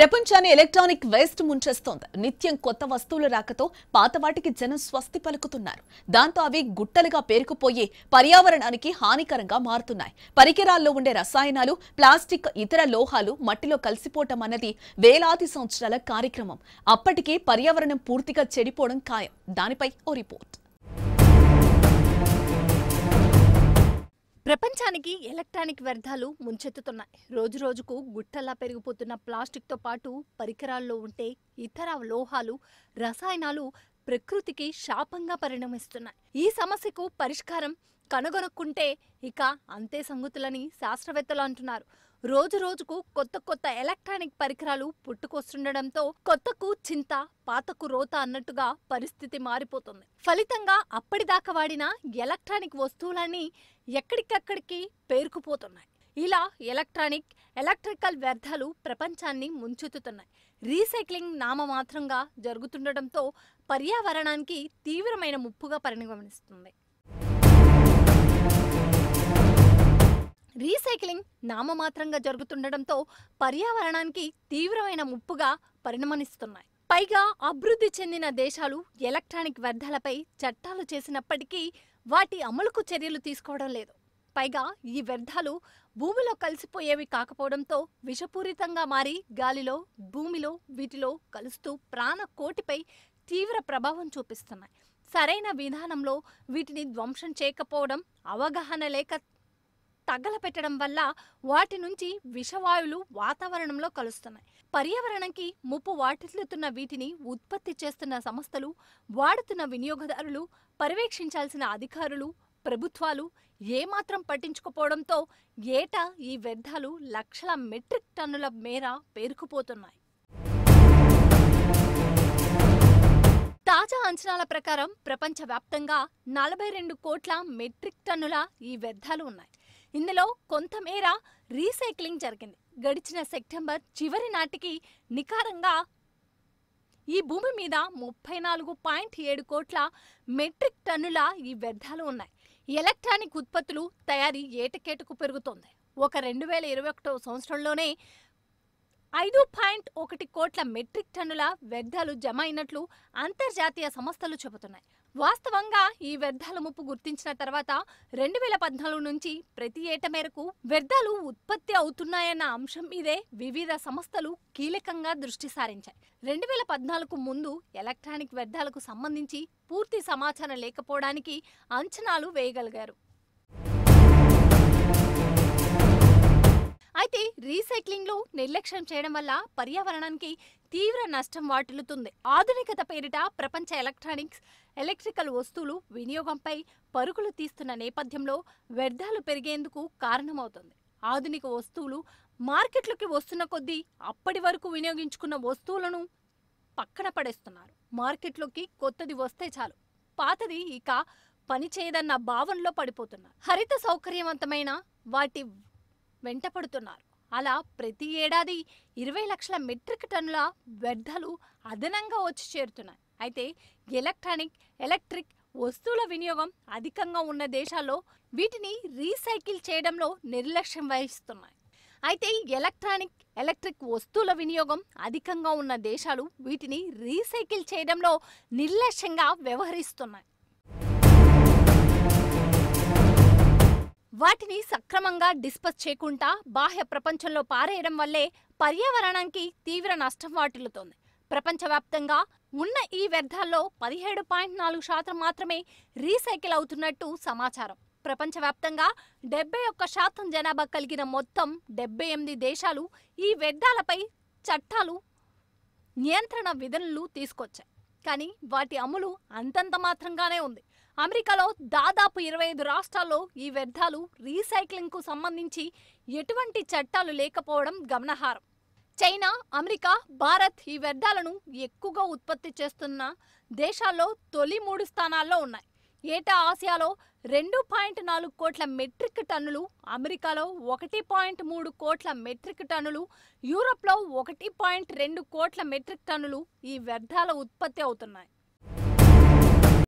ప్రపంచాన్ని electronic waste ముంచేస్తోంది నిత్యం కొత్త వస్తువులు రాకతో పాత వాటికి జనం స్వస్తి పలుకుతున్నారు దాంతో అవి గుట్టలుగా పేరుకుపోయి పర్యావరణానికి హానికరంగా మారుతున్నాయి పరికరాల్లో ఉండే రసాయనాలు ప్లాస్టిక్ ఇతర లోహాలు మట్టిలో కలిసిపోవటం అన్నది వేలాది సంవత్సరాల కార్యక్రమం అప్పటికే పర్యావరణం పూర్తిగా చెడిపోవడం ఖాయం దానిపై ఓ రిపోర్ట్ ప్రపంచానికి ఎలక్ట్రానిక్ వ్యర్థాలు ముంచెత్తుతున్నాయి రోజు రోజుకు గుట్టలా పెరిగిపోతున్న ప్లాస్టిక్తో పాటు పరికరాల్లో ఉంటే ఇతర లోహాలు రసాయనాలు ప్రకృతికి శాపంగా పరిణమిస్తున్నాయి ఈ సమస్యకు పరిష్కారం కనుగొనుక్కుంటే ఇక అంతే సంగతులని శాస్త్రవేత్తలు అంటున్నారు రోజురోజుకు కొత్త కొత్త ఎలక్ట్రానిక్ పరికరాలు పుట్టుకొస్తుండడంతో కొత్తకు చింత పాతకు రోత అన్నట్టుగా పరిస్థితి మారిపోతుంది ఫలితంగా అప్పటిదాకా వాడిన ఎలక్ట్రానిక్ వస్తువులన్నీ ఎక్కడికక్కడికి పేరుకుపోతున్నాయి ఇలా ఎలక్ట్రానిక్ ఎలక్ట్రికల్ వ్యర్థాలు ప్రపంచాన్ని ముంచెత్తుతున్నాయి రీసైక్లింగ్ నామమాత్రంగా జరుగుతుండటంతో పర్యావరణానికి తీవ్రమైన ముప్పుగా పరిణమిస్తుంది రీసైక్లింగ్ నామమాత్రంగా జరుగుతుండడంతో పర్యావరణానికి తీవ్రమైన ముప్పుగా పరిణమనిస్తున్నాయి పైగా అభివృద్ధి చెందిన దేశాలు ఎలక్ట్రానిక్ వ్యర్థాలపై చట్టాలు చేసినప్పటికీ వాటి అమలుకు చర్యలు తీసుకోవడం లేదు పైగా ఈ వ్యర్థాలు భూమిలో కలిసిపోయేవి కాకపోవడంతో విషపూరితంగా మారి గాలిలో భూమిలో వీటిలో కలుస్తూ ప్రాణకోటిపై తీవ్ర ప్రభావం చూపిస్తున్నాయి సరైన విధానంలో వీటిని ధ్వంసం చేయకపోవడం అవగాహన లేక తగలపెట్టడం వల్ల వాటి నుంచి విషవాయువులు వాతావరణంలో కలుస్తున్నాయి పర్యావరణంకి ముప్పు వాటిల్లుతున్న వీటిని ఉత్పత్తి చేస్తున్న సంస్థలు వాడుతున్న వినియోగదారులు పర్యవేక్షించాల్సిన అధికారులు ప్రభుత్వాలు ఏమాత్రం పట్టించుకోపోవడంతో ఏటా ఈ వ్యర్థాలు లక్షల మెట్రిక్ టన్నుల మేర పేరుకుపోతున్నాయి తాజా అంచనాల ప్రకారం ప్రపంచవ్యాప్తంగా నలభై రెండు కోట్ల మెట్రిక్ టన్నుల ఈ వ్యర్థాలు ఉన్నాయి ఇందులో కొంతమేర రీసైక్లింగ్ జరిగింది గడిచిన సెప్టెంబర్ చివరి నాటికి నికారంగా ఈ భూమి మీద ముప్పై నాలుగు పాయింట్ ఏడు కోట్ల మెట్రిక్ టన్నుల ఈ వ్యర్థాలు ఉన్నాయి ఎలక్ట్రానిక్ ఉత్పత్తులు తయారీ ఏటకేటకు పెరుగుతోంది ఒక రెండు వేల ఇరవై ఒకటో సంవత్సరంలోనే ఐదు పాయింట్ ఒకటి కోట్ల మెట్రిక్ టన్నుల వ్యర్థాలు జమ అయినట్లు అంతర్జాతీయ సంస్థలు చెబుతున్నాయి వాస్తవంగా ఈ వ్యర్థాల ముప్పు గుర్తించిన తర్వాత రెండు వేల పద్నాలుగు నుంచి ప్రతి ఏట మేరకు వ్యర్థాలు ఉత్పత్తి అవుతున్నాయన్న అంశం మీదే వివిధ సంస్థలు కీలకంగా దృష్టి సారించాయి రెండు వేల పద్నాలుగు ముందు ఎలక్ట్రానిక్ వ్యర్థాలకు సంబంధించి పూర్తి సమాచారం లేకపోవడానికి అంచనాలు వేయగలిగారు అయితే రీసైక్లింగ్లో నిర్లక్ష్యం చేయడం వల్ల పర్యావరణానికి తీవ్ర నష్టం వాటిల్లుతుంది ఆధునికత పేరిట ప్రపంచ ఎలక్ట్రానిక్స్ ఎలక్ట్రికల్ వస్తువులు వినియోగంపై పరుగులు తీస్తున్న నేపథ్యంలో వ్యర్థాలు పెరిగేందుకు కారణమవుతుంది ఆధునిక వస్తువులు మార్కెట్లోకి వస్తున్న కొద్దీ అప్పటి వరకు వినియోగించుకున్న వస్తువులను పక్కన పడేస్తున్నారు మార్కెట్లోకి కొత్తది వస్తే చాలు పాతది ఇక పనిచేయదన్న భావనలో పడిపోతున్నారు హరిత సౌకర్యవంతమైన వాటి వెంటపడుతున్నారు అలా ప్రతి ఏడాది ఇరవై లక్షల మెట్రిక్ టన్నుల వ్యర్థాలు అదనంగా వచ్చి చేరుతున్నాయి అయితే ఎలక్ట్రానిక్ ఎలక్ట్రిక్ వస్తువుల వినియోగం అధికంగా ఉన్న దేశాల్లో వీటిని రీసైకిల్ చేయడంలో నిర్లక్ష్యం వహిస్తున్నాయి అయితే ఎలక్ట్రానిక్ ఎలక్ట్రిక్ వస్తువుల వినియోగం అధికంగా ఉన్న దేశాలు వీటిని రీసైకిల్ చేయడంలో నిర్లక్ష్యంగా వ్యవహరిస్తున్నాయి వాటిని సక్రమంగా డిస్పస్ చేయకుండా బాహ్య ప్రపంచంలో పారేయడం వల్లే పర్యావరణానికి తీవ్ర నష్టం వాటిల్లుతోంది ప్రపంచవ్యాప్తంగా ఉన్న ఈ వ్యర్థాల్లో పదిహేడు పాయింట్ నాలుగు శాతం మాత్రమే రీసైకిల్ అవుతున్నట్టు సమాచారం ప్రపంచవ్యాప్తంగా డెబ్బై ఒక్క శాతం జనాభా కలిగిన మొత్తం డెబ్బై ఎనిమిది దేశాలు ఈ వ్యర్థాలపై చట్టాలు నియంత్రణ విధులు తీసుకొచ్చాయి కానీ వాటి అమలు అంతంత మాత్రంగానే ఉంది అమెరికాలో దాదాపు ఇరవై ఐదు రాష్ట్రాల్లో ఈ వ్యర్థాలు రీసైక్లింగ్కు సంబంధించి ఎటువంటి చట్టాలు లేకపోవడం గమనార్హం చైనా అమెరికా భారత్ ఈ వ్యర్థాలను ఎక్కువగా ఉత్పత్తి చేస్తున్న దేశాల్లో తొలి మూడు స్థానాల్లో ఉన్నాయి ఏటా ఆసియాలో రెండు పాయింట్ నాలుగు కోట్ల మెట్రిక్ టన్నులు అమెరికాలో ఒకటి పాయింట్ మూడు కోట్ల మెట్రిక్ టన్నులు యూరప్లో ఒకటి పాయింట్ రెండు కోట్ల మెట్రిక్ టన్నులు ఈ వ్యర్థాల ఉత్పత్తి అవుతున్నాయి